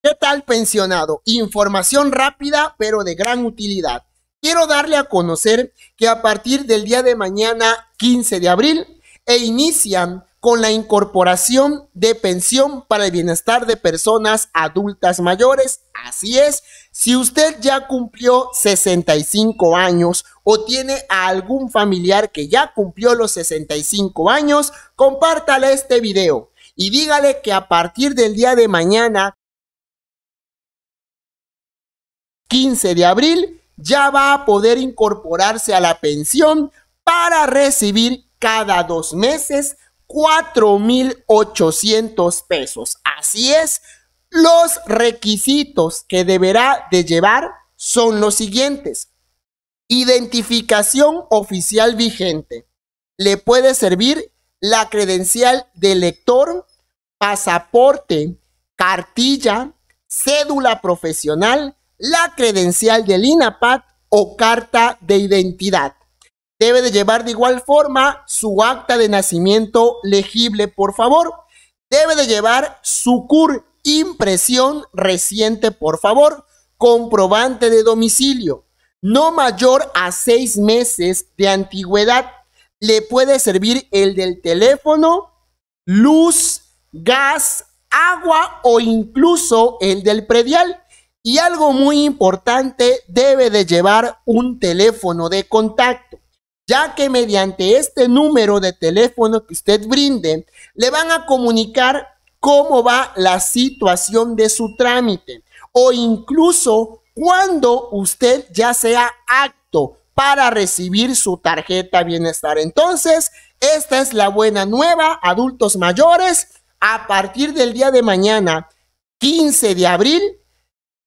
¿Qué tal pensionado? Información rápida pero de gran utilidad. Quiero darle a conocer que a partir del día de mañana 15 de abril e inician con la incorporación de pensión para el bienestar de personas adultas mayores. Así es, si usted ya cumplió 65 años o tiene a algún familiar que ya cumplió los 65 años, compártale este video y dígale que a partir del día de mañana, 15 de abril ya va a poder incorporarse a la pensión para recibir cada dos meses 4.800 pesos. Así es, los requisitos que deberá de llevar son los siguientes. Identificación oficial vigente. Le puede servir la credencial de lector, pasaporte, cartilla, cédula profesional, la credencial del INAPAT o carta de identidad. Debe de llevar de igual forma su acta de nacimiento legible, por favor. Debe de llevar su CUR, impresión reciente, por favor. Comprobante de domicilio, no mayor a seis meses de antigüedad. Le puede servir el del teléfono, luz, gas, agua o incluso el del predial y algo muy importante, debe de llevar un teléfono de contacto, ya que mediante este número de teléfono que usted brinde, le van a comunicar cómo va la situación de su trámite o incluso cuando usted ya sea acto para recibir su tarjeta bienestar. Entonces, esta es la buena nueva, adultos mayores, a partir del día de mañana, 15 de abril,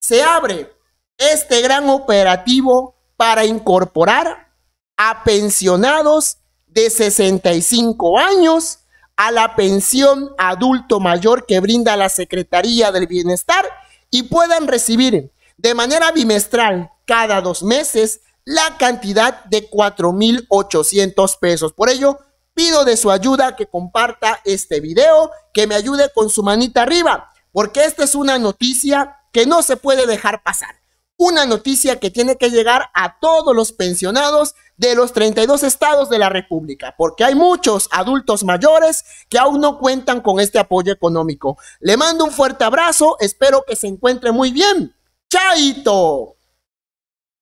se abre este gran operativo para incorporar a pensionados de 65 años a la pensión adulto mayor que brinda la Secretaría del Bienestar y puedan recibir de manera bimestral cada dos meses la cantidad de 4.800 pesos. Por ello, pido de su ayuda que comparta este video, que me ayude con su manita arriba, porque esta es una noticia que no se puede dejar pasar. Una noticia que tiene que llegar a todos los pensionados de los 32 estados de la República, porque hay muchos adultos mayores que aún no cuentan con este apoyo económico. Le mando un fuerte abrazo, espero que se encuentre muy bien. ¡Chaito!